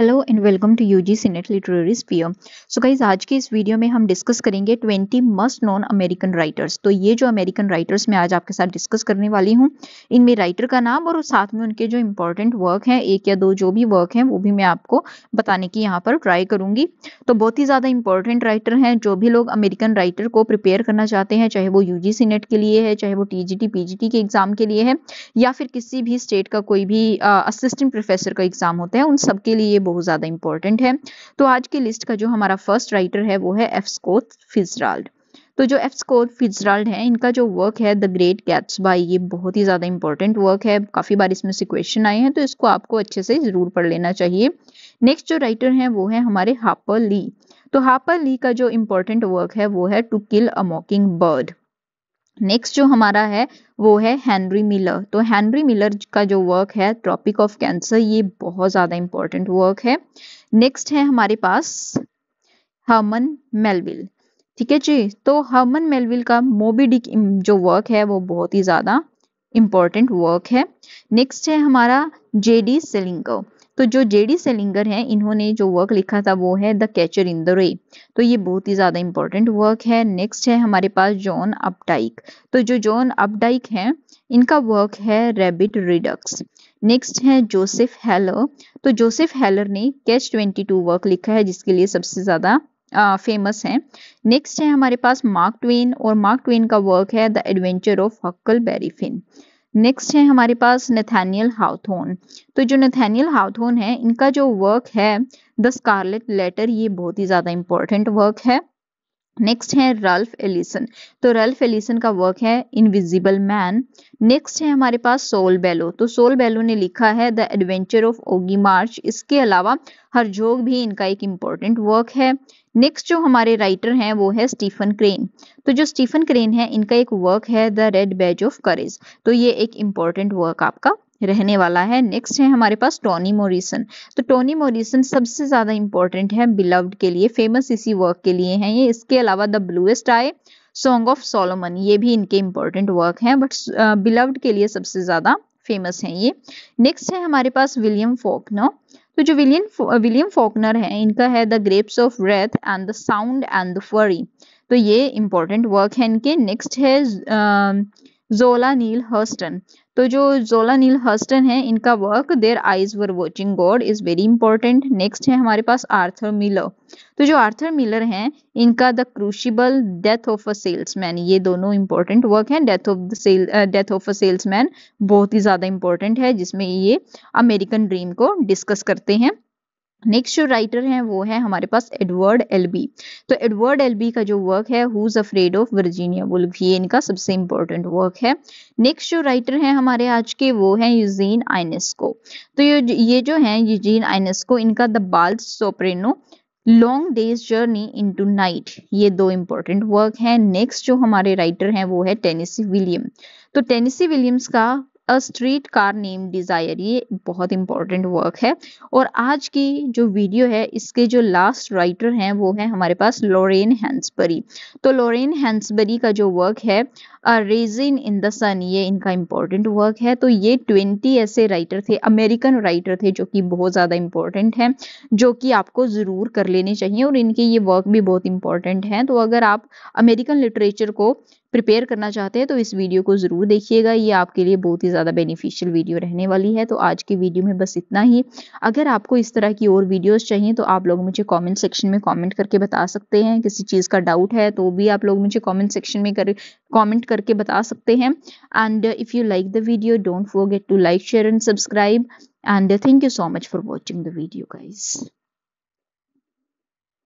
hello and welcome to U G C NET literary sphere so guys आज के इस video में हम डिस्कस करेंगे 20 मस्ट नॉन अमेरिकन राइटर्स तो ये जो अमेरिकन राइटर्स मैं आज आपके साथ डिस्कस करने वाली हूँ इनमें राइटर का नाम और साथ में उनके जो इम्पोर्टेंट वर्क हैं एक या दो जो भी वर्क हैं वो भी मैं आपको बताने की यहाँ पर ट्राई करूंगी तो बहुत ही ज़्यादा इंपॉर्टेंट राइटर हैं जो भी लोग अमेरिकन राइटर को प्रिपेयर करना चाहते हैं चाहे वो यू जी के लिए है चाहे वो टी जी के एग्ज़ाम के लिए है या फिर किसी भी स्टेट का कोई भी असिस्टेंट प्रोफेसर का एग्ज़ाम होता है उन सबके लिए बहुत ज़्यादा इंपॉर्टेंट है तो आज की लिस्ट का जो हमारा फर्स्ट राइटर है वो है एफ स्कोथ फिजराल्ड तो जो एफ स्कोथ फिजराल्ड है इनका जो वर्क है द ग्रेट गैट्स बाई ये बहुत ही ज़्यादा इंपॉर्टेंट वर्क है काफ़ी बार इसमें से क्वेश्चन आए हैं तो इसको आपको अच्छे से ज़रूर पढ़ लेना चाहिए नेक्स्ट जो राइटर तो है वो है हमारे हापर ली तो हापर ली का जो इंपॉर्टेंट वर्क है वो है to kill a mockingbird next जो हमारा है वो है हेनरी मिलर तो हेनरी मिलर का जो वर्क है ट्रॉपिक ऑफ कैंसर ये बहुत ज़्यादा इम्पोर्टेंट वर्क है नेक्स्ट है हमारे पास हर्मन मेलविल ठीक है जी तो हर्मन मेलविल का मोबिडिक जो वर्क है वो बहुत ही ज़्यादा इम्पोर्टेंट वर्क है नेक्स्ट है हमारा जे डी सेलिंगो तो जो जेडी सेलिंगर हैं इन्होंने जो वर्क लिखा था वो है द कैचर इन द रे तो ये बहुत ही ज़्यादा इंपॉर्टेंट वर्क है नेक्स्ट है हमारे पास जॉन अपडाइक तो जो जॉन अपडाइक हैं इनका वर्क है रेबिट रिडक्स नेक्स्ट है जोसेफ हेलर तो जोसेफ हेलर ने कैच ट्वेंटी टू वर्क लिखा है जिसके लिए सबसे ज़्यादा फेमस है नेक्स्ट है हमारे पास मार्क ट्वेन और मार्क ट्वेन का वर्क है the adventure of Huckleberry Finn next है हमारे पास नेथानियल हाउथोन तो जो नेथानियल हाउथोन है इनका जो वर्क है द स्कारलेट लेटर ये बहुत ही ज़्यादा इंपॉर्टेंट वर्क है नेक्स्ट है रल्फ एलिसन तो रल्फ एलिसन का वर्क है इनविजिबल मैन नेक्स्ट है हमारे पास सोल बेलो तो सोल बेलो ने लिखा है the adventure of Augie March इसके अलावा हरजोग भी इनका एक इम्पोर्टेंट वर्क है नेक्स्ट जो हमारे राइटर हैं वो है स्टीफन क्रेन तो जो स्टीफन क्रेन है इनका एक वर्क है the red badge of courage तो ये एक इम्पॉर्टेंट वर्क आपका रहने वाला है नेक्स्ट है हमारे पास टोनी मोरिसन तो टोनी मोरिसन सबसे ज़्यादा इंपॉर्टेंट है बिलव्ड के लिए फेमस इसी वर्क के लिए हैं ये इसके अलावा the bluest eye song of Solomon ये भी इनके इंपॉर्टेंट वर्क हैं बट बिलव्ड के लिए सबसे ज़्यादा फेमस हैं ये नेक्स्ट है हमारे पास विलियम फोकनर तो जो विलियम विलियम फोकनर है इनका है the grapes of wrath and the sound and the fury तो ये इंपॉर्टेंट वर्क है इनके नेक्स्ट है uh, जोला नील हर्स्टन तो जो जोला नील हर्स्टन है इनका work their eyes were watching God is very important next है हमारे पास आर्थर मिलर तो जो आर्थर मिलर है इनका the crucible death of a salesman ये दोनों इंपॉर्टेंट वर्क है death of the sale death of a salesman बहुत ही ज्यादा इंपॉर्टेंट है जिसमें ये अमेरिकन ड्रीम को डिस्कस करते हैं नेक्स्ट जो राइटर हैं वो है हमारे पास एडवर्ड एलबी तो एडवर्ड एलबी का जो वर्क है who is afraid of Virginia Woolf भी इनका सबसे इंपॉर्टेंट वर्क है नेक्स्ट जो राइटर हैं हमारे आज के वो हैं यूजीन आइनेस्को तो ये ये जो हैं यूजीन आइनेस्को इनका the bald soprano long day's journey into night ये दो इंपॉर्टेंट वर्क हैं नेक्स्ट जो हमारे राइटर हैं वो है टेनिसी विलियम तो टेनिसी विलियम्स का a streetcar named desire ये बहुत इंपॉर्टेंट वर्क है और आज की जो वीडियो है इसके जो लास्ट राइटर हैं वो है हमारे पास लोरेन हैंसबरी तो लोरेन हैंसबरी का जो वर्क है रेजिन इन द सन ये इनका इम्पोर्टेंट वर्क है तो ये ट्वेंटी ऐसे राइटर थे अमेरिकन राइटर थे जो कि बहुत ज़्यादा इम्पोर्टेंट हैं जो कि आपको ज़रूर कर लेने चाहिए और इनके ये वर्क भी बहुत इंपॉर्टेंट हैं तो अगर आप अमेरिकन लिटरेचर को प्रिपेयर करना चाहते हैं तो इस वीडियो को ज़रूर देखिएगा ये आपके लिए बहुत ही ज़्यादा बेनिफिशियल वीडियो रहने वाली है तो आज की वीडियो में बस इतना ही अगर आपको इस तरह की और वीडियोस चाहिए तो आप लोग मुझे कमेंट सेक्शन में कमेंट करके बता सकते हैं किसी चीज़ का डाउट है तो भी आप लोग मुझे कॉमेंट सेक्शन में कर कॉमेंट करके बता सकते हैं and if you like the video don't get to like share and subscribe and thank you so much for watching the video guys